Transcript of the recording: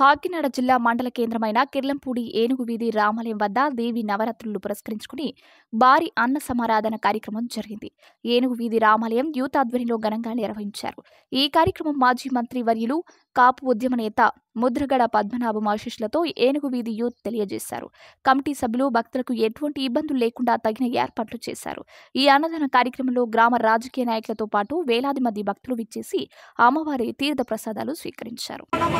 కాకినాడ జిల్లా మండల కేంద్రమైన కిర్లంపూడి ఏనుగు వీధి రామాలయం వద్ద దేవి నవరాత్రులు పురస్కరించుకుని భారీ అన్న సమారాధన కార్యక్రమం జరిగింది ఏనుగు వీధి రామాలయం యూత్ ఆధ్వర్యంలో ఘనంగా నిర్వహించారు ఈ కార్యక్రమం మాజీ మంత్రి వర్యులు కాపు ఉద్యమ నేత ముద్రగడ పద్మనాభం ఆశీస్సులతో ఏనుగు వీధి యూత్ తెలియజేశారు కమిటీ సభ్యులు భక్తులకు ఎటువంటి ఇబ్బందులు లేకుండా తగిన ఏర్పాట్లు చేశారు ఈ అన్నదాన కార్యక్రమంలో గ్రామ రాజకీయ నాయకులతో పాటు వేలాది మంది భక్తులు విచ్చేసి అమ్మవారి తీర్థ ప్రసాదాలు స్వీకరించారు